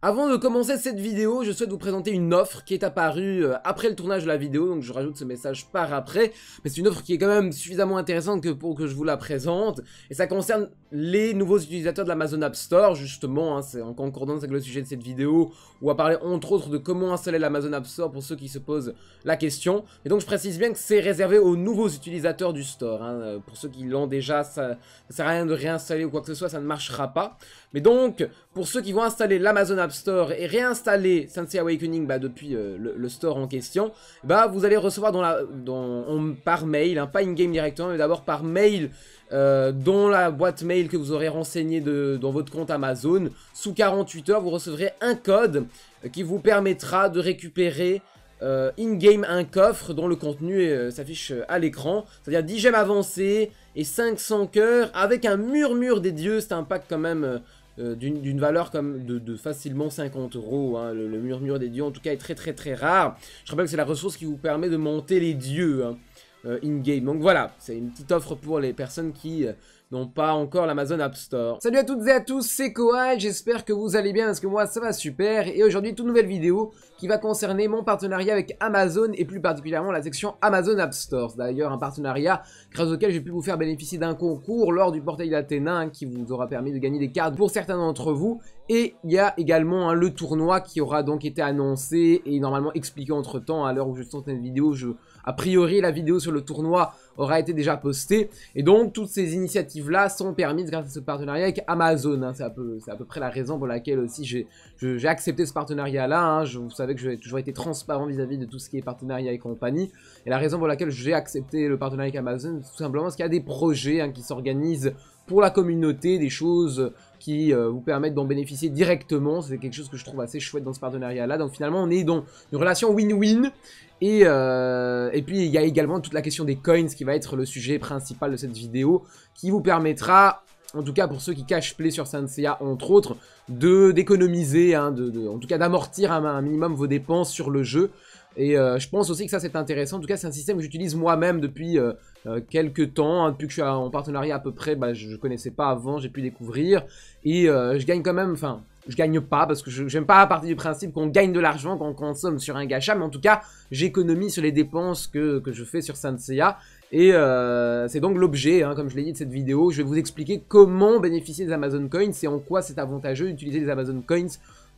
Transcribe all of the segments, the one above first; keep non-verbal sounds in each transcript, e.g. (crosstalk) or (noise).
Avant de commencer cette vidéo, je souhaite vous présenter une offre qui est apparue euh, après le tournage de la vidéo, donc je rajoute ce message par après, mais c'est une offre qui est quand même suffisamment intéressante que pour que je vous la présente, et ça concerne les nouveaux utilisateurs de l'Amazon App Store, justement, hein. c'est en concordance avec le sujet de cette vidéo, où on va parler entre autres de comment installer l'Amazon App Store pour ceux qui se posent la question, et donc je précise bien que c'est réservé aux nouveaux utilisateurs du store, hein. euh, pour ceux qui l'ont déjà, ça ne sert à rien de réinstaller ou quoi que ce soit, ça ne marchera pas, mais donc, pour ceux qui vont installer l'Amazon App Store et réinstaller Sensei Awakening bah, depuis euh, le, store en question, bah, vous allez recevoir dans la, dans, par mail, hein, pas in-game directement, mais d'abord par mail, euh, dans la boîte mail que vous aurez renseignée dans votre compte Amazon, sous 48 heures, vous recevrez un code euh, qui vous permettra de récupérer in-game un coffre dont le contenu s'affiche à l'écran. C'est-à-dire 10 gemmes avancées et 500 coeurs avec un murmure des dieux. C'est un pack quand même euh, d'une valeur comme de, facilement 50 euros. Hein. Le, murmure des dieux, en tout cas, est très très très rare. Je rappelle que c'est la ressource qui vous permet de monter les dieux hein, euh, in-game. Donc voilà, c'est une petite offre pour les personnes qui euh, n'ont pas encore l'Amazon App Store. Salut à toutes et à tous, c'est Koal, j'espère que vous allez bien parce que moi ça va super et aujourd'hui toute nouvelle vidéo qui va concerner mon partenariat avec Amazon et plus particulièrement la section Amazon App Store. D'ailleurs, un partenariat grâce auquel j'ai pu vous faire bénéficier d'un concours lors du portail d'Athéna hein, qui vous aura permis de gagner des cartes pour certains d'entre vous. Et il y a également hein, le tournoi qui aura donc été annoncé et normalement expliqué entre temps à l'heure où je sors cette vidéo. Je... A priori, la vidéo sur le tournoi aura été déjà postée. Et donc, toutes ces initiatives-là sont permises grâce à ce partenariat avec Amazon. Hein. C'est à, peu, à peu près la raison pour laquelle aussi j'ai accepté ce partenariat-là. Vous que j'ai toujours été transparent vis-à-vis de tout ce qui est partenariat et compagnie. Et la raison pour laquelle j'ai accepté le partenariat avec Amazon, tout simplement parce qu'il y a des projets hein, qui s'organisent pour la communauté, des choses qui euh, vous permettent d'en bénéficier directement. C'est quelque chose que je trouve assez chouette dans ce partenariat-là. Donc finalement, on est dans une relation win-win. Et, euh, et puis, il y a également toute la question des coins qui va être le sujet principal de cette vidéo, qui vous permettra en tout cas pour ceux qui cachent play sur Sansea, entre autres, d'économiser, hein, de, en tout cas d'amortir un, un, minimum vos dépenses sur le jeu. Et euh, je pense aussi que ça c'est intéressant, en tout cas c'est un système que j'utilise moi-même depuis euh, euh, quelques temps, hein. depuis que je suis en partenariat à peu près, bah, je ne connaissais pas avant, j'ai pu découvrir, et je gagne quand même, enfin, je gagne pas, parce que je j'aime pas à partir du principe qu'on gagne de l'argent quand on consomme sur un gacha, mais en tout cas, j'économise sur les dépenses que, que je fais sur Sansea, et euh, c'est donc l'objet, hein, comme je l'ai dit, de cette vidéo. Je vais vous expliquer comment bénéficier des Amazon Coins et en quoi c'est avantageux d'utiliser les Amazon Coins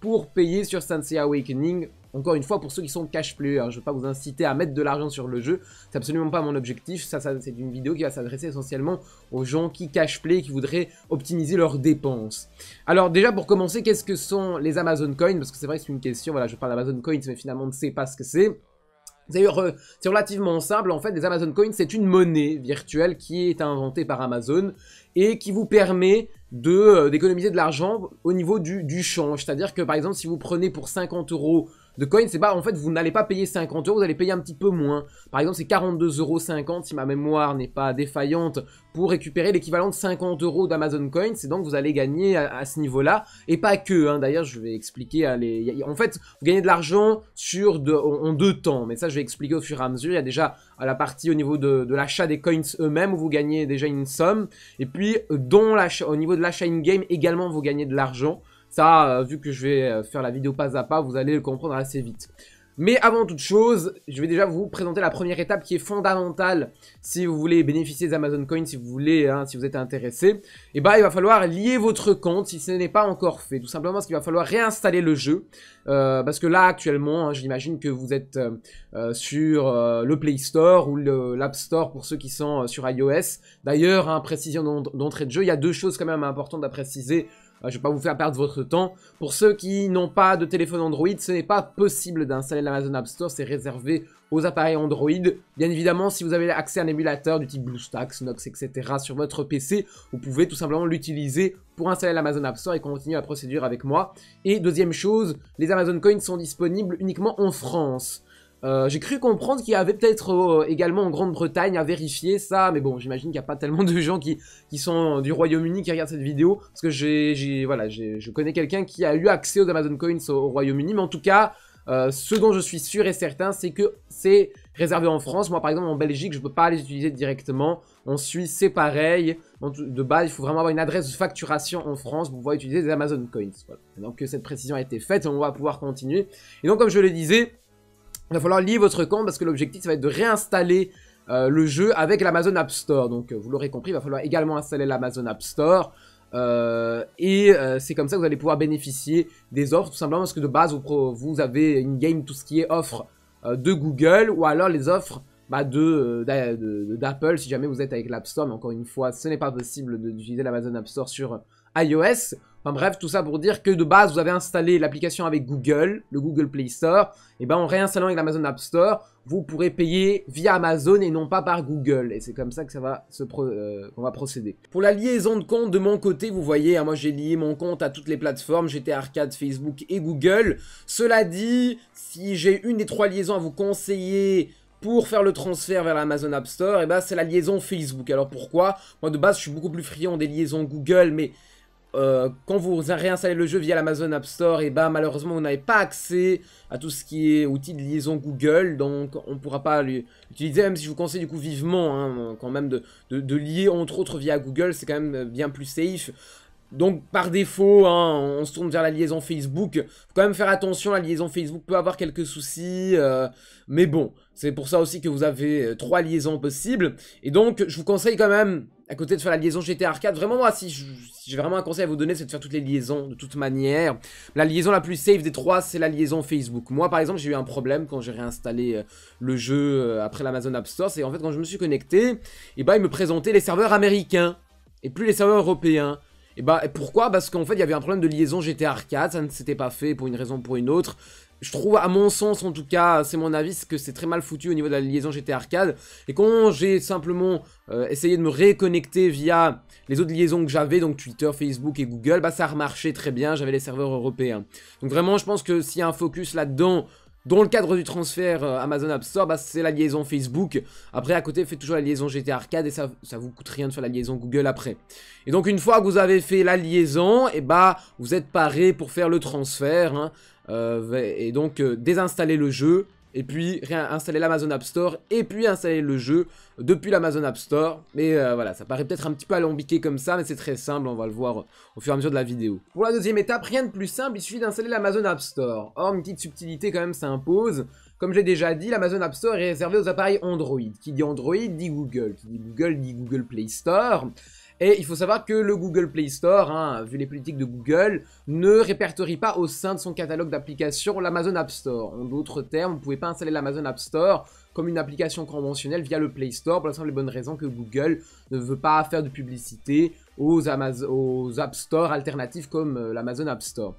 pour payer sur Sensei Awakening. Encore une fois, pour ceux qui sont cash players, hein, je ne vais pas vous inciter à mettre de l'argent sur le jeu, c'est absolument pas mon objectif. Ça, c'est une vidéo qui va s'adresser essentiellement aux gens qui cash play, qui voudraient optimiser leurs dépenses. Alors déjà pour commencer, qu'est-ce que sont les Amazon Coins Parce que c'est vrai que c'est une question, voilà, je parle d'Amazon Coins, mais finalement on ne sait pas ce que c'est. D'ailleurs, euh, C'est relativement simple, en fait, les Amazon Coins, c'est une monnaie virtuelle qui est inventée par Amazon et qui vous permet euh, d'économiser de, de l'argent au niveau du, du change. C'est-à-dire que, par exemple, si vous prenez pour 50 euros de coins, c'est pas en fait vous n'allez pas payer 50 euros, vous allez payer un petit peu moins. Par exemple c'est 42,50 euros si ma mémoire n'est pas défaillante pour récupérer l'équivalent de 50 euros d'Amazon Coins c'est donc vous allez gagner à, ce niveau-là et pas que. Hein. D'ailleurs je vais expliquer. En fait vous gagnez de l'argent sur en deux temps, mais ça je vais expliquer au fur et à mesure. Il y a déjà à la partie au niveau de, l'achat des coins eux-mêmes où vous gagnez déjà une somme et puis dont au niveau de l'achat in game également vous gagnez de l'argent. Ça, euh, vu que je vais euh, faire la vidéo pas à pas, vous allez le comprendre assez vite. Mais avant toute chose, je vais déjà vous présenter la première étape qui est fondamentale si vous voulez bénéficier des Amazon Coins, si vous voulez, hein, si vous êtes intéressé. Et eh bah, ben, il va falloir lier votre compte si ce n'est pas encore fait. Tout simplement parce qu'il va falloir réinstaller le jeu. Euh, parce que là, actuellement, hein, j'imagine que vous êtes sur le Play Store ou l'App Store pour ceux qui sont sur iOS. D'ailleurs, hein, précision d'entrée de jeu, il y a deux choses quand même importantes à préciser je ne vais pas vous faire perdre votre temps. Pour ceux qui n'ont pas de téléphone Android, ce n'est pas possible d'installer l'Amazon App Store, c'est réservé aux appareils Android. Bien évidemment, si vous avez accès à un émulateur du type BlueStacks, Nox, etc. sur votre PC, vous pouvez tout simplement l'utiliser pour installer l'Amazon App Store et continuer la procédure avec moi. Et deuxième chose, les Amazon Coins sont disponibles uniquement en France. Euh, j'ai cru comprendre qu'il y avait peut-être euh, également en Grande-Bretagne à vérifier ça, mais bon, j'imagine qu'il n'y a pas tellement de gens qui, qui sont du Royaume-Uni qui regardent cette vidéo, parce que j'ai, voilà, je connais quelqu'un qui a eu accès aux Amazon Coins au, Royaume-Uni, mais en tout cas, euh, ce dont je suis sûr et certain, c'est que c'est réservé en France. Moi, par exemple, en Belgique, je ne peux pas les utiliser directement. En Suisse, c'est pareil. De base, il faut vraiment avoir une adresse de facturation en France pour pouvoir utiliser des Amazon Coins. Voilà. Donc, cette précision a été faite, on va pouvoir continuer. Et donc, comme je le disais, il va falloir lier votre compte parce que l'objectif, ça va être de réinstaller euh, le jeu avec l'Amazon App Store. Donc, euh, vous l'aurez compris, il va falloir également installer l'Amazon App Store. Euh, et c'est comme ça que vous allez pouvoir bénéficier des offres, tout simplement parce que de base, vous, avez une game, tout ce qui est offre de Google, ou alors les offres bah, de, d'Apple, si jamais vous êtes avec l'App Store. Mais encore une fois, ce n'est pas possible d'utiliser l'Amazon App Store sur iOS. Enfin bref, tout ça pour dire que de base, vous avez installé l'application avec Google, le Google Play Store. Et ben en réinstallant avec l'Amazon App Store, vous pourrez payer via Amazon et non pas par Google. Et c'est comme ça que ça va se euh, qu'on va procéder. Pour la liaison de compte de mon côté, vous voyez, hein, moi j'ai lié mon compte à toutes les plateformes, j'étais Arcade, Facebook et Google. Cela dit, si j'ai une des trois liaisons à vous conseiller pour faire le transfert vers l'Amazon App Store, et eh ben c'est la liaison Facebook. Alors pourquoi Moi de base, je suis beaucoup plus friand des liaisons Google, mais euh, quand vous réinstallez le jeu via l'Amazon App Store, et eh bah ben, malheureusement vous n'avez pas accès à tout ce qui est outil de liaison Google, donc on ne pourra pas l'utiliser, même si je vous conseille du coup vivement hein, quand même de, lier entre autres via Google, c'est quand même euh, bien plus safe. Donc par défaut, hein, on se tourne vers la liaison Facebook. Faut quand même faire attention, la liaison Facebook peut avoir quelques soucis, euh, mais bon, c'est pour ça aussi que vous avez trois liaisons possibles. Et donc je vous conseille quand même à côté de faire la liaison GT Arcade. Vraiment, moi, si j'ai vraiment un conseil à vous donner, c'est de faire toutes les liaisons de toute manière. La liaison la plus safe des trois, c'est la liaison Facebook. Moi, par exemple, j'ai eu un problème quand j'ai réinstallé euh, le jeu euh, après l'Amazon App Store. C'est en fait, quand je me suis connecté, et eh bah, ben, il me présentait les serveurs américains et plus les serveurs européens. Eh ben, et bah pourquoi Parce qu'en fait il y avait un problème de liaison GT Arcade, ça ne s'était pas fait pour une raison ou pour une autre je trouve, à mon sens en tout cas, c'est mon avis, que c'est très mal foutu au niveau de la liaison GT Arcade. Et quand j'ai simplement euh, essayé de me reconnecter via les autres liaisons que j'avais, donc Twitter, Facebook et Google, bah ça remarché très bien, j'avais les serveurs européens. Donc vraiment, je pense que s'il y a un focus là-dedans, dans le cadre du transfert euh, Amazon App Store, bah, c'est la liaison Facebook. Après, à côté, faites toujours la liaison GT Arcade et ça, ça vous coûte rien de faire la liaison Google après. Et donc, une fois que vous avez fait la liaison, et eh bah, vous êtes paré pour faire le transfert. Hein. Euh, et donc euh, désinstaller le jeu, et puis réinstaller l'Amazon App Store, et puis installer le jeu depuis l'Amazon App Store. Mais euh, voilà, ça paraît peut-être un petit peu alambiqué comme ça, mais c'est très simple, on va le voir au fur et à mesure de la vidéo. Pour la deuxième étape, rien de plus simple, il suffit d'installer l'Amazon App Store. Or, une petite subtilité quand même ça impose. Comme j'ai déjà dit, l'Amazon App Store est réservé aux appareils Android. Qui dit Android dit Google, qui dit Google dit Google Play Store. Et il faut savoir que le Google Play Store, hein, vu les politiques de Google, ne répertorie pas au sein de son catalogue d'applications l'Amazon App Store. En d'autres termes, vous ne pouvez pas installer l'Amazon App Store comme une application conventionnelle via le Play Store pour la simple et bonne raison que Google ne veut pas faire de publicité aux, aux App Store alternatifs comme euh, l'Amazon App Store.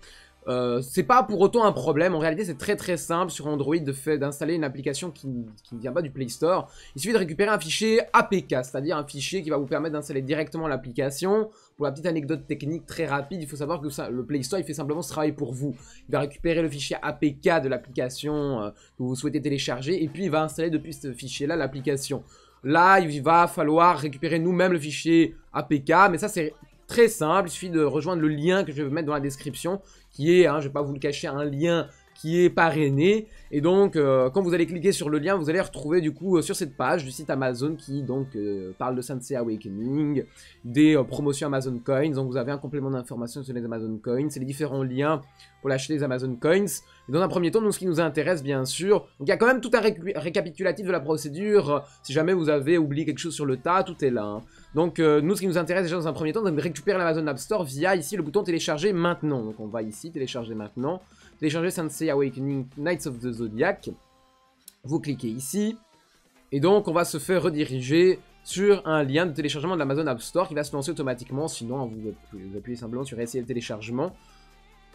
Euh, c'est pas pour autant un problème, en réalité c'est très très simple sur Android d'installer une application qui, ne vient pas du Play Store. Il suffit de récupérer un fichier APK, c'est-à-dire un fichier qui va vous permettre d'installer directement l'application. Pour la petite anecdote technique très rapide, il faut savoir que le Play Store il fait simplement ce travail pour vous. Il va récupérer le fichier APK de l'application euh, que vous souhaitez télécharger et puis il va installer depuis ce fichier là l'application. Là, il va falloir récupérer nous-mêmes le fichier APK, mais ça c'est Très simple, il suffit de rejoindre le lien que je vais mettre dans la description, qui est, hein, je ne vais pas vous le cacher, un lien qui est parrainé. Et donc, euh, quand vous allez cliquer sur le lien, vous allez retrouver du coup euh, sur cette page du site Amazon qui donc euh, parle de Sensei Awakening, des promotions Amazon Coins. Donc, vous avez un complément d'informations sur les Amazon Coins et les différents liens pour l'acheter des Amazon Coins. dans un premier temps, donc, ce qui nous intéresse, bien sûr, il y a quand même tout un récapitulatif de la procédure. Si jamais vous avez oublié quelque chose sur le tas, tout est là. Hein. Donc euh, nous, ce qui nous intéresse déjà dans un premier temps, c'est de récupérer l'Amazon App Store via ici le bouton télécharger maintenant. Donc on va ici, télécharger maintenant, télécharger Sensei Awakening Knights of the Zodiac. Vous cliquez ici, et donc on va se faire rediriger sur un lien de téléchargement de l'Amazon App Store qui va se lancer automatiquement, sinon hein, vous appuyez, simplement sur essayer le téléchargement.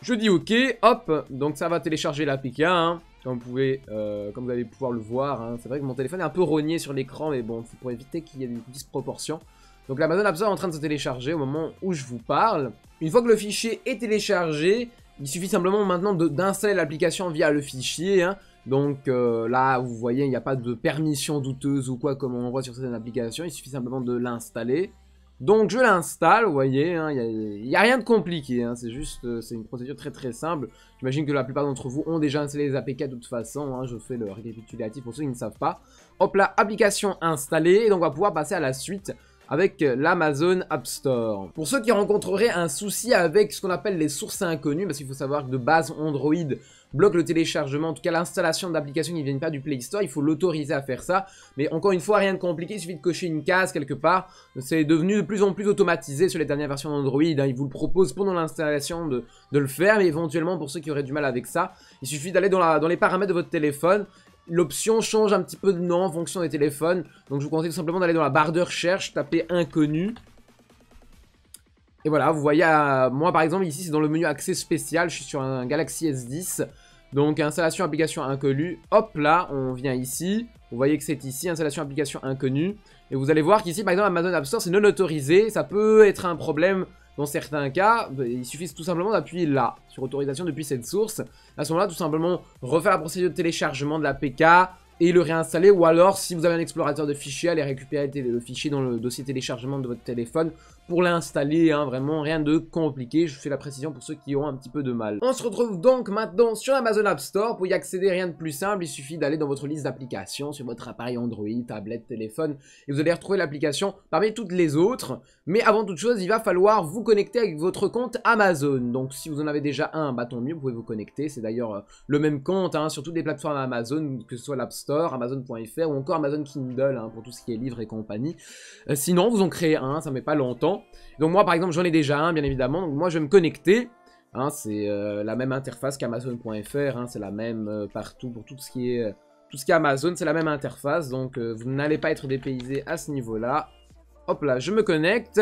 Je dis ok, hop, donc ça va télécharger l'APK, hein. euh, comme, vous allez pouvoir le voir. Hein. C'est vrai que mon téléphone est un peu rogné sur l'écran, mais bon, pour éviter qu'il y ait une disproportion. Donc la App Store est en train de se télécharger au moment où je vous parle. Une fois que le fichier est téléchargé, il suffit simplement maintenant d'installer l'application via le fichier. Hein. Donc euh, là, vous voyez, il n'y a pas de permission douteuse ou quoi comme on voit sur certaines applications. Il suffit simplement de l'installer. Donc je l'installe, vous voyez, hein. il n'y a, rien de compliqué, hein. c'est juste, euh, c'est une procédure très très simple. J'imagine que la plupart d'entre vous ont déjà installé les APK de toute façon, je fais le récapitulatif pour ceux qui ne savent pas. Hop là, application installée, et donc on va pouvoir passer à la suite avec euh, l'Amazon App Store. Pour ceux qui rencontreraient un souci avec ce qu'on appelle les sources inconnues, parce qu'il faut savoir que de base Android bloque le téléchargement, en tout cas l'installation d'applications qui ne viennent pas du Play Store, il faut l'autoriser à faire ça. Mais encore une fois, rien de compliqué, il suffit de cocher une case quelque part. C'est devenu de plus en plus automatisé sur les dernières versions d'Android, hein. ils vous le proposent pendant l'installation de, le faire, mais éventuellement pour ceux qui auraient du mal avec ça, il suffit d'aller dans, dans les paramètres de votre téléphone l'option change un petit peu de nom en fonction des téléphones. Donc je vous conseille tout simplement d'aller dans la barre de recherche, taper inconnu. Et voilà, vous voyez, euh, moi par exemple ici c'est dans le menu accès spécial, je suis sur un Galaxy S10. Donc installation application inconnue, hop là, on vient ici, vous voyez que c'est ici, installation application inconnue. Et vous allez voir qu'ici par exemple Amazon App Store c'est non autorisé, ça peut être un problème dans certains cas, bah, il suffit tout simplement d'appuyer là, sur autorisation depuis cette source. À ce moment-là, tout simplement, refaire la procédure de téléchargement de la PK et le réinstaller. Ou alors, si vous avez un explorateur de fichiers, aller récupérer le fichier dans le dossier téléchargement de votre téléphone pour l'installer, hein, vraiment rien de compliqué, je fais la précision pour ceux qui ont un petit peu de mal. On se retrouve donc maintenant sur Amazon App Store, pour y accéder rien de plus simple, il suffit d'aller dans votre liste d'applications sur votre appareil Android, tablette, téléphone, et vous allez retrouver l'application parmi toutes les autres, mais avant toute chose, il va falloir vous connecter avec votre compte Amazon, donc si vous en avez déjà un, bah tant mieux, vous pouvez vous connecter, c'est d'ailleurs euh, le même compte hein, sur toutes les plateformes Amazon, que ce soit l'App Store, Amazon.fr ou encore Amazon Kindle hein, pour tout ce qui est livres et compagnie. Euh, sinon, vous en créez un, ça met pas longtemps, donc moi, par exemple, j'en ai déjà un, bien évidemment. Donc moi, je vais me connecter. Hein, c'est euh, la même interface qu'Amazon.fr. Hein. c'est la même euh, partout pour tout ce qui est, euh, tout ce qui est Amazon. C'est la même interface. Donc vous n'allez pas être dépaysé à ce niveau-là. Hop là, je me connecte.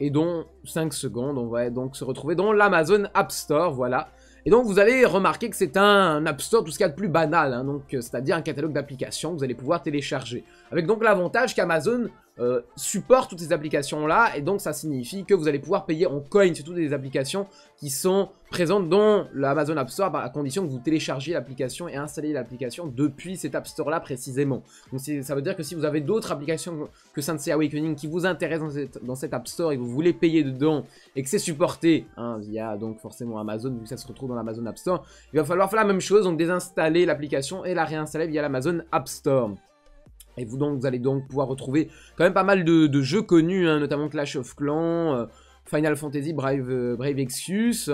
Et dans 5 secondes, on va donc se retrouver dans l'Amazon App Store. Voilà. Et donc vous allez remarquer que c'est un App Store tout ce qu'il y a de plus banal, hein. donc c'est-à-dire un catalogue d'applications que vous allez pouvoir télécharger. Avec donc l'avantage qu'Amazon euh, support toutes ces applications-là, et donc ça signifie que vous allez pouvoir payer en coin, toutes les applications qui sont présentes dans l'Amazon App Store, à condition que vous téléchargez l'application et installez l'application depuis cet App Store-là précisément. Donc ça veut dire que si vous avez d'autres applications que Sensei Awakening qui vous intéressent dans, cet App Store et que vous voulez payer dedans, et que c'est supporté hein, via donc forcément Amazon, vu que ça se retrouve dans l'Amazon App Store, il va falloir faire la même chose, donc désinstaller l'application et la réinstaller via l'Amazon App Store. Et vous donc, vous allez donc pouvoir retrouver quand même pas mal de, jeux connus, hein, notamment Clash of Clans, euh, Final Fantasy, Brave, euh,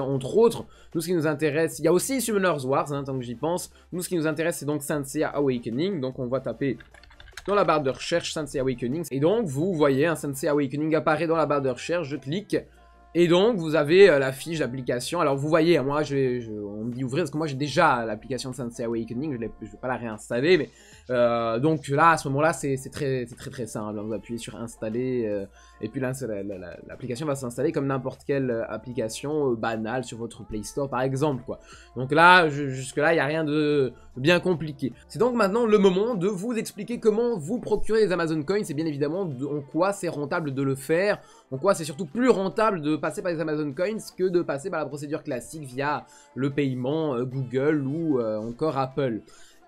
entre autres. Nous, ce qui nous intéresse, il y a aussi Summoner's Wars, hein, tant que j'y pense. Nous, ce qui nous intéresse, c'est donc Saint Seiya Awakening. Donc, on va taper dans la barre de recherche Saint Awakening. Et donc, vous voyez, un hein, Saint Awakening apparaît dans la barre de recherche. Je clique. Et donc, vous avez euh, la fiche d'application. Alors, vous voyez, moi, je, on me dit ouvrir, parce que moi, j'ai déjà l'application de Saint Awakening. Je ne vais pas la réinstaller, mais euh, donc là, à ce moment-là, c'est très, très simple. Vous appuyez sur installer euh, et puis là, l'application va s'installer comme n'importe quelle euh, application banale sur votre Play Store par exemple. Donc là, jusque-là, il n'y a rien de bien compliqué. C'est donc maintenant le moment de vous expliquer comment vous procurer les Amazon Coins et bien évidemment en quoi c'est rentable de le faire, en quoi c'est surtout plus rentable de passer par les Amazon Coins que de passer par la procédure classique via le paiement Google ou encore Apple.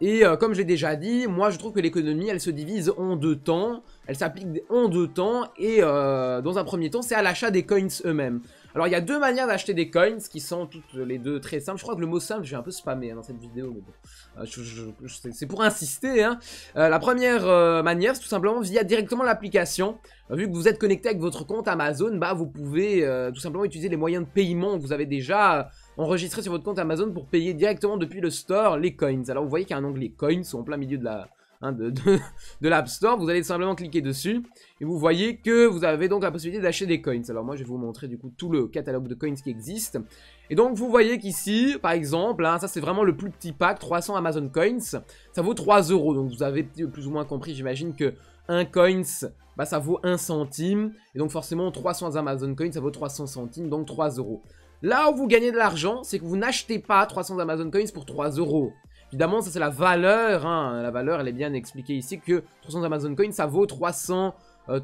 Et euh, comme j'ai déjà dit, moi je trouve que l'économie, elle se divise en deux temps, elle s'applique en deux temps, et euh, dans un premier temps, c'est à l'achat des coins eux-mêmes. Alors il y a deux manières d'acheter des coins qui sont toutes les deux très simples. Je crois que le mot simple, j'ai un peu spammé hein, dans cette vidéo, mais bon, euh, c'est pour insister. Hein. la première manière, c'est tout simplement via directement l'application vu que vous êtes connecté avec votre compte Amazon, bah vous pouvez euh, tout simplement utiliser les moyens de paiement que vous avez déjà euh, enregistrés sur votre compte Amazon pour payer directement depuis le store les coins. Alors vous voyez qu'il y a un onglet coins en plein milieu de la hein, de, (laughs) de l'App Store. Vous allez simplement cliquer dessus et vous voyez que vous avez donc la possibilité d'acheter des coins. Alors moi je vais vous montrer du coup tout le catalogue de coins qui existe. Et donc vous voyez qu'ici, par exemple, hein, ça c'est vraiment le plus petit pack, 300 Amazon Coins, ça vaut 3 euros. Donc vous avez plus ou moins compris, j'imagine que coins, bah, ça vaut 1 centime. Et donc forcément, 300 Amazon coins, ça vaut 300 centimes, donc 3 euros. Là où vous gagnez de l'argent, c'est que vous n'achetez pas 300 Amazon coins pour 3 euros. Évidemment, ça c'est la valeur. Hein. La valeur, elle est bien expliquée ici que 300 Amazon coins, ça vaut 300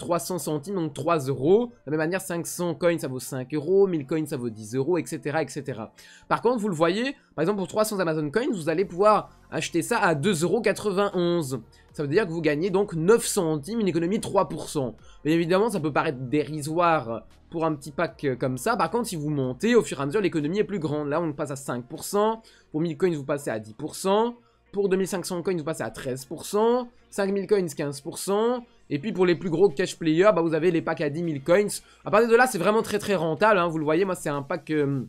300 euh, centimes, donc 3 euros. De la même manière, 500 coins, ça vaut 5 euros, 1000 coins, ça vaut 10 euros, etc., etc. Par contre, vous le voyez, par exemple, pour 300 Amazon coins, vous allez pouvoir acheter ça à 2,91 euros. Ça veut dire que vous gagnez donc 9 centimes, une économie de 3%. Bien évidemment, ça peut paraître dérisoire pour un petit pack euh, comme ça. Par contre, si vous montez, au fur et à mesure, l'économie est plus grande. Là, on passe à 5%. Pour 1000 coins, vous passez à 10%. Pour 2500 coins, vous passez à 13%. 5000 coins, 15%. Et puis pour les plus gros cash players, bah, vous avez les packs à 10 000 coins. À partir de là, c'est vraiment très très rentable. Hein. Vous le voyez, moi, c'est un pack... Euh,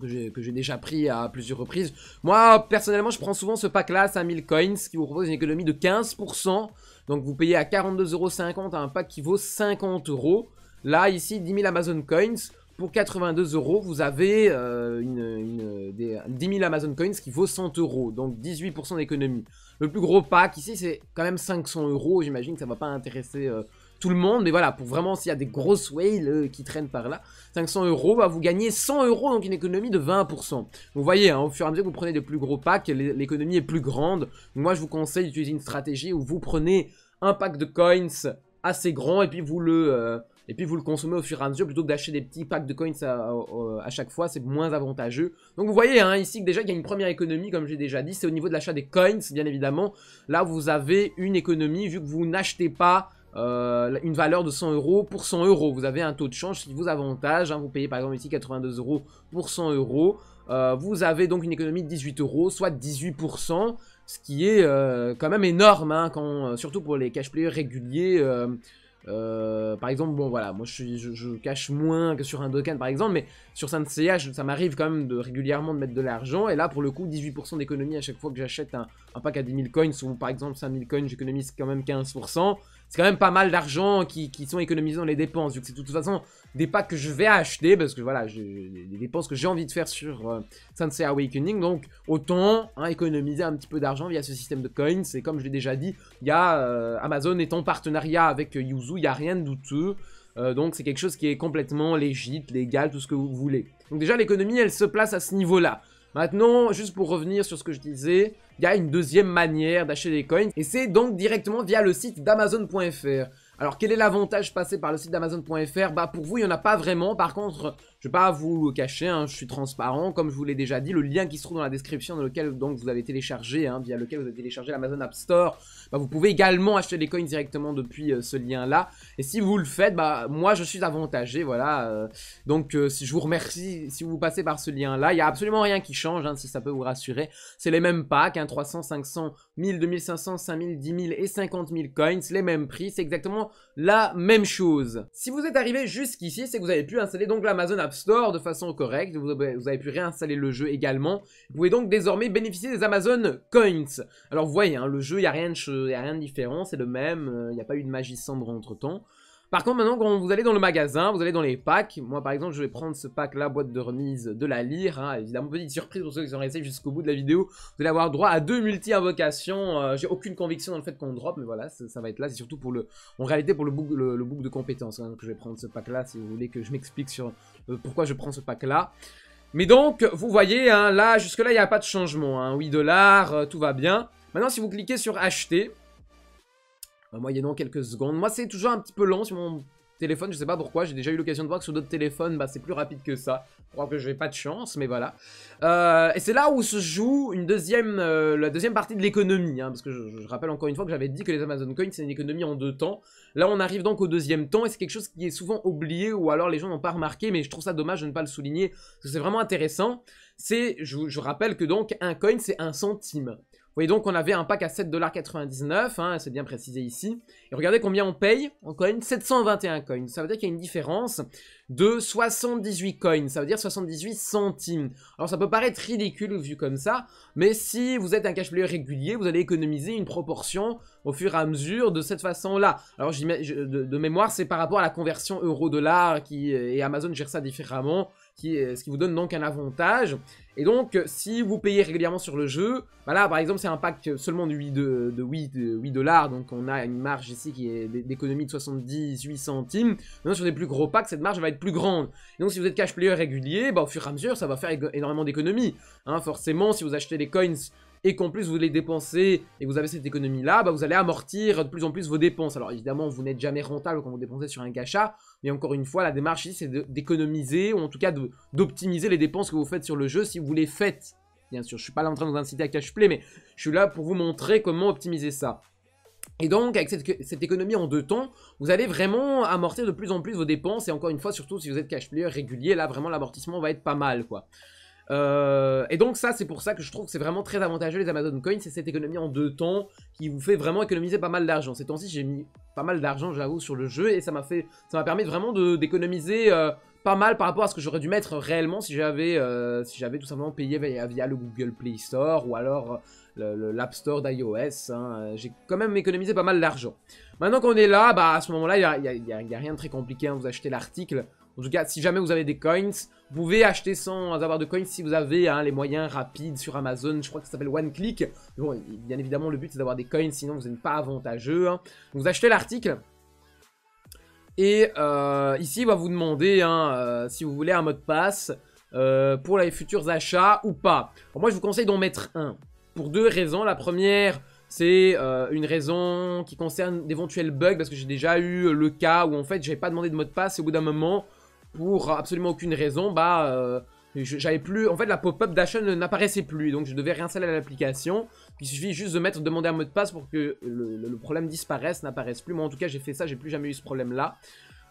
que j'ai déjà pris à plusieurs reprises. Moi, personnellement, je prends souvent ce pack-là, 5000 coins, qui vous propose une économie de 15%. Donc vous payez à 42,50€ un pack qui vaut 50€. Là, ici, 10 000 Amazon Coins. Pour 82€, vous avez euh, des, 10 000 Amazon Coins qui vaut 100€, donc 18% d'économie. Le plus gros pack ici, c'est quand même 500€. J'imagine que ça ne va pas intéresser euh, tout le monde, mais voilà, pour vraiment s'il y a des grosses whales euh, qui traînent par là, 500 euros va bah, vous gagner 100 euros, donc une économie de 20%. vous voyez, hein, au fur et à mesure que vous prenez de plus gros packs, l'économie est plus grande. moi, je vous conseille d'utiliser une stratégie où vous prenez un pack de coins assez grand et puis vous le... Euh, et puis vous le consommez au fur et à mesure plutôt que d'acheter des petits packs de coins euh, à, chaque fois, c'est moins avantageux. Donc vous voyez hein, ici que déjà il y a une première économie, comme j'ai déjà dit, c'est au niveau de l'achat des coins, bien évidemment. Là vous avez une économie vu que vous n'achetez pas euh, une valeur de 100 euros pour 100 euros. Vous avez un taux de change qui vous avantage. Hein. Vous payez par exemple ici 82 euros pour 100 euros. Euh, vous avez donc une économie de 18 euros, soit 18%, ce qui est euh, quand même énorme, hein, surtout pour les cash players réguliers. par exemple, bon voilà, moi je, je, cache moins que sur un Dokkan par exemple, mais sur CH ça m'arrive quand même régulièrement de mettre de l'argent, et là pour le coup 18% d'économie à chaque fois que j'achète un, pack à 10 000 coins, ou par exemple 5 000 coins j'économise quand même 15%, c'est quand même pas mal d'argent qui, sont économisés dans les dépenses, vu que c'est de toute façon des packs que je vais acheter, parce que voilà, j'ai des dépenses que j'ai envie de faire sur euh, Sensei Awakening, donc autant hein, économiser un petit peu d'argent via ce système de coins, et comme je l'ai déjà dit, il y a euh, Amazon est en partenariat avec Yuzu, il n'y a rien de douteux, euh, donc c'est quelque chose qui est complètement légit, légal, tout ce que vous voulez. Donc déjà l'économie elle se place à ce niveau-là. Maintenant, juste pour revenir sur ce que je disais, il y a une deuxième manière d'acheter des coins, et c'est donc directement via le site d'Amazon.fr. Alors quel est l'avantage passé par le site d'Amazon.fr Bah pour vous il n'y en a pas vraiment, par contre je ne vais pas vous cacher, hein, je suis transparent, comme je vous l'ai déjà dit, le lien qui se trouve dans la description dans lequel donc vous avez téléchargé, hein, via lequel vous avez téléchargé l'Amazon App Store, bah, vous pouvez également acheter des coins directement depuis euh, ce lien là, et si vous le faites, bah moi je suis avantagé, voilà, euh. donc euh, si je vous remercie, si vous passez par ce lien là, il n'y a absolument rien qui change, hein, si ça peut vous rassurer, c'est les mêmes packs, 300, 500 1000, 2500, 5000, 10 000 et 50 000 coins, les mêmes prix, c'est exactement la même chose. Si vous êtes arrivé jusqu'ici, c'est que vous avez pu installer donc l'Amazon App Store de façon correcte, vous avez pu réinstaller le jeu également. Vous pouvez donc désormais bénéficier des Amazon Coins. Alors vous voyez, hein, le jeu, il n'y a, rien de, différent, c'est le même, euh, il n'y a pas eu de magie sombre entre temps. Par contre, maintenant, quand vous allez dans le magasin, vous allez dans les packs. Moi, par exemple, je vais prendre ce pack-là, boîte de remise de la lyre. Hein. Évidemment, petite surprise pour ceux qui sont restés jusqu'au bout de la vidéo. Vous allez avoir droit à deux multi-invocations. Euh, j'ai aucune conviction dans le fait qu'on drop, mais voilà, ça, va être là. C'est surtout pour le, en réalité, pour le le, book de compétences. Hein, je vais prendre ce pack-là si vous voulez que je m'explique sur euh, pourquoi je prends ce pack-là. Mais donc, vous voyez, hein, là, jusque-là, il n'y a pas de changement. 8 dollars, euh, tout va bien. Maintenant, si vous cliquez sur acheter, en bah, moyennant quelques secondes. Moi, c'est toujours un petit peu lent sur mon téléphone, je sais pas pourquoi, j'ai déjà eu l'occasion de voir que sur d'autres téléphones, bah, c'est plus rapide que ça. Je crois que je n'ai pas de chance, mais voilà. Euh, et c'est là où se joue une deuxième, euh, la deuxième partie de l'économie, hein, parce que je, rappelle encore une fois que j'avais dit que les Amazon Coins, c'est une économie en deux temps. Là, on arrive donc au deuxième temps, et c'est quelque chose qui est souvent oublié, ou alors les gens n'ont pas remarqué, mais je trouve ça dommage de ne pas le souligner, parce que c'est vraiment intéressant. C'est, je rappelle que donc, un coin, c'est un centime voyez donc on avait un pack à 7,99$, hein, c'est bien précisé ici. Et regardez combien on paye en coins, 721 coins. Ça veut dire qu'il y a une différence de 78 coins, ça veut dire 78 centimes. Alors ça peut paraître ridicule vu comme ça, mais si vous êtes un cash player régulier, vous allez économiser une proportion au fur et à mesure de cette façon-là. Alors de, mémoire, c'est par rapport à la conversion euro-dollar qui et Amazon gère ça différemment, ce qui vous donne donc un avantage. Et donc, euh, si vous payez régulièrement sur le jeu, voilà, bah par exemple, c'est un pack seulement de 8, dollars, donc on a une marge ici qui est d'économie de 78 centimes. Maintenant, sur des plus gros packs, cette marge va être plus grande. donc, si vous êtes cash player régulier, bah, au fur et à mesure, ça va faire énormément d'économies. Hein, forcément, si vous achetez des coins et qu'en plus vous les dépensez et vous avez cette économie là, bah vous allez amortir de plus en plus vos dépenses. Alors évidemment, vous n'êtes jamais rentable quand vous dépensez sur un gacha, mais encore une fois, la démarche ici c'est d'économiser ou en tout cas d'optimiser les dépenses que vous faites sur le jeu si vous les faites. Bien sûr, je suis pas là en train de vous inciter à cash play, mais je suis là pour vous montrer comment optimiser ça. Et donc, avec cette, cette, économie en deux temps, vous allez vraiment amortir de plus en plus vos dépenses. Et encore une fois, surtout si vous êtes cash player régulier, là, vraiment, l'amortissement va être pas mal, quoi. Euh, et donc ça, c'est pour ça que je trouve que c'est vraiment très avantageux les Amazon Coins, c'est cette économie en deux temps qui vous fait vraiment économiser pas mal d'argent. Ces temps-ci, j'ai mis pas mal d'argent, j'avoue, sur le jeu et ça m'a fait, ça m'a permis vraiment d'économiser euh, pas mal par rapport à ce que j'aurais dû mettre réellement si j'avais, euh, si j'avais tout simplement payé via, le Google Play Store ou alors l'App Store d'iOS. Hein. J'ai quand même économisé pas mal d'argent. Maintenant qu'on est là, bah à ce moment-là, il n'y a, rien de très compliqué. Hein. Vous achetez l'article, en tout cas, si jamais vous avez des coins, vous pouvez acheter sans avoir de coins si vous avez hein, les moyens rapides sur Amazon. Je crois que ça s'appelle One Click. bien évidemment, le but c'est d'avoir des coins, sinon vous n'êtes pas avantageux. Hein. vous achetez l'article. Et euh, ici, il va vous demander hein, euh, si vous voulez un mot de passe euh, pour les futurs achats ou pas. moi, je vous conseille d'en mettre un. Pour deux raisons. La première, c'est une raison qui concerne d'éventuels bugs parce que j'ai déjà eu le cas où en fait j'avais pas demandé de mot de passe et au bout d'un moment pour absolument aucune raison, bah, euh, j'avais plus... En fait, la pop-up ne n'apparaissait plus, donc je devais réinstaller l'application. Il suffit juste de mettre demander un mot de passe pour que le, problème disparaisse, n'apparaisse plus. Moi, en tout cas, j'ai fait ça, j'ai plus jamais eu ce problème-là.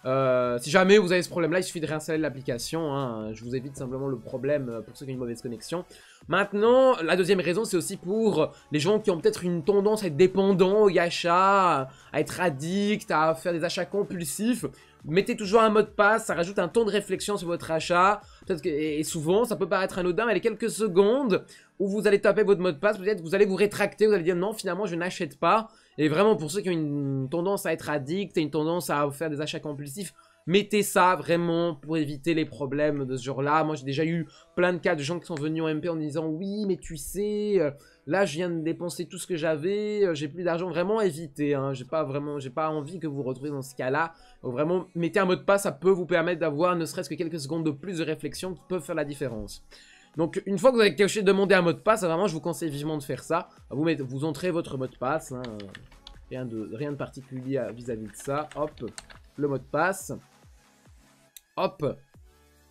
Euh, si jamais vous avez ce problème là, il suffit de réinstaller l'application, hein. je vous évite simplement le problème euh, pour ceux qui ont une mauvaise connexion. Maintenant, la deuxième raison c'est aussi pour les gens qui ont peut-être une tendance à être dépendants aux achats, à être addicts, à faire des achats compulsifs mettez toujours un mot de passe, ça rajoute un ton de réflexion sur votre achat. et souvent, ça peut paraître anodin, mais les quelques secondes où vous allez taper votre mot de passe, peut-être vous allez vous rétracter, vous allez dire non, finalement, je n'achète pas. Et vraiment, pour ceux qui ont une tendance à être addict et une tendance à faire des achats compulsifs, mettez ça vraiment pour éviter les problèmes de ce genre-là. Moi, j'ai déjà eu plein de cas de gens qui sont venus en MP en disant oui, mais tu sais. Euh, Là, je viens de dépenser tout ce que j'avais, euh, j'ai plus d'argent. Vraiment, évitez. Hein. J'ai pas vraiment, j'ai pas envie que vous vous retrouviez dans ce cas-là. Vraiment, mettez un mot de passe, ça peut vous permettre d'avoir ne serait-ce que quelques secondes de plus de réflexion qui peuvent faire la différence. Donc une fois que vous avez caché de demander un mot de passe, vraiment je vous conseille vivement de faire ça. Vous, mettez, vous entrez votre mot de passe, hein. rien, de, rien de particulier vis-à-vis -vis de ça. Hop, le mot de passe. Hop,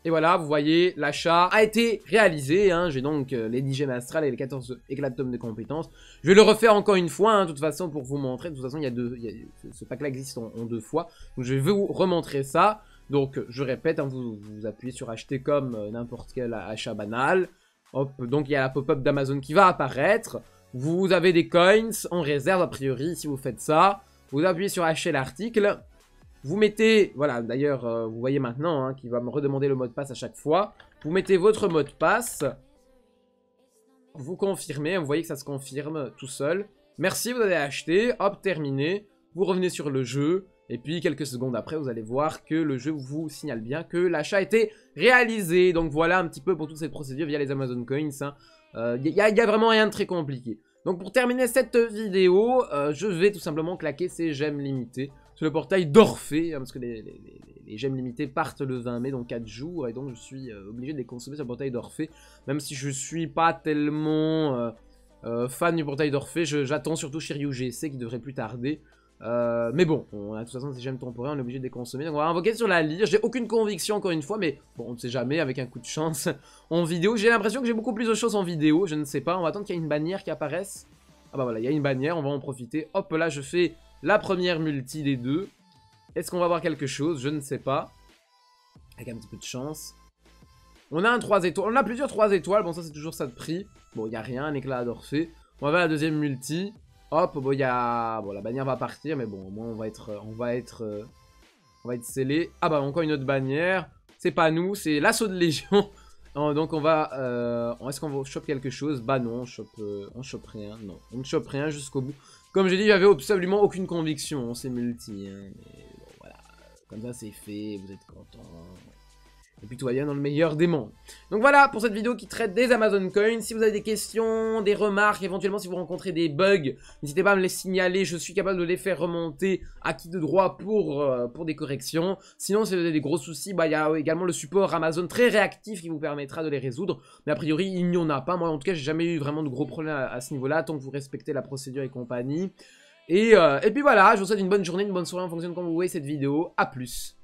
et voilà, vous voyez, l'achat a été réalisé. Hein. J'ai donc euh, les 10 gemmes astrales et les 14 éclatomes de compétences. Je vais le refaire encore une fois, hein, de toute façon, pour vous montrer. De toute façon, il y a deux, ce pack-là existe en, deux fois. Donc, je vais vous remontrer ça. Donc, je répète, hein, vous, appuyez sur acheter comme euh, n'importe quel achat banal. Hop, donc il y a la pop-up d'Amazon qui va apparaître. Vous avez des coins en réserve, a priori, si vous faites ça. Vous appuyez sur acheter l'article. Vous mettez, voilà, d'ailleurs, euh, vous voyez maintenant hein, qu'il va me redemander le mot de passe à chaque fois. Vous mettez votre mot de passe. Vous confirmez, vous voyez que ça se confirme tout seul. Merci, vous avez acheté, hop, terminé. Vous revenez sur le jeu. Et puis, quelques secondes après, vous allez voir que le jeu vous signale bien que l'achat a été réalisé. Donc voilà un petit peu pour toute cette procédure via les Amazon Coins. Il hein. n'y euh, a, vraiment rien de très compliqué. Donc pour terminer cette vidéo, euh, je vais tout simplement claquer ces j'aime limitées sur le portail d'Orphée, hein, parce que les, les, gemmes limitées partent le 20 mai, donc 4 jours, et donc je suis euh, obligé de les consommer sur le portail d'Orphée, même si je suis pas tellement euh, euh, fan du portail d'Orphée, j'attends surtout chez Shiryu GC qui devrait plus tarder. mais bon, on a de toute façon ces gemmes temporaires, on est obligé de les consommer, donc on va invoquer sur la lyre, j'ai aucune conviction encore une fois, mais bon, on ne sait jamais, avec un coup de chance (laughs) en vidéo, j'ai l'impression que j'ai beaucoup plus de choses en vidéo, je ne sais pas, on va attendre qu'il y ait une bannière qui apparaisse. Ah bah voilà, il y a une bannière, on va en profiter, hop là je fais la première multi des deux. Est-ce qu'on va avoir quelque chose Je ne sais pas. Avec un petit peu de chance. On a un 3 étoiles. On a plusieurs 3 étoiles. Bon, ça, c'est toujours ça de prix. Bon, il n'y a rien. Un éclat à On va vers la deuxième multi. Hop, bon, il y a... Bon, la bannière va partir. Mais bon, au moins, on va être... On va être... Euh, on va être scellé. Ah bah, encore une autre bannière. C'est pas nous. C'est l'assaut de Légion. (laughs) Oh, donc on va... Euh, est-ce qu'on va choper quelque chose Bah non, on chope, euh, on chope rien. Non, on ne chope rien jusqu'au bout. Comme j'ai dit, j'avais absolument aucune conviction, c'est multi. Hein, mais bon, voilà. Comme ça, c'est fait, vous êtes content et puis tout va bien dans le meilleur des mondes. Donc voilà pour cette vidéo qui traite des Amazon Coins. Si vous avez des questions, des remarques, éventuellement si vous rencontrez des bugs, n'hésitez pas à me les signaler. Je suis capable de les faire remonter à qui de droit pour, euh, pour des corrections. Sinon, si vous avez des gros soucis, bah, il y a également le support Amazon très réactif qui vous permettra de les résoudre. Mais a priori, il n'y en a pas. Moi, en tout cas, j'ai jamais eu vraiment de gros problèmes à, ce niveau-là, tant que vous respectez la procédure et compagnie. Et, euh, et puis voilà, je vous souhaite une bonne journée, une bonne soirée en fonction de quand vous voyez cette vidéo. A plus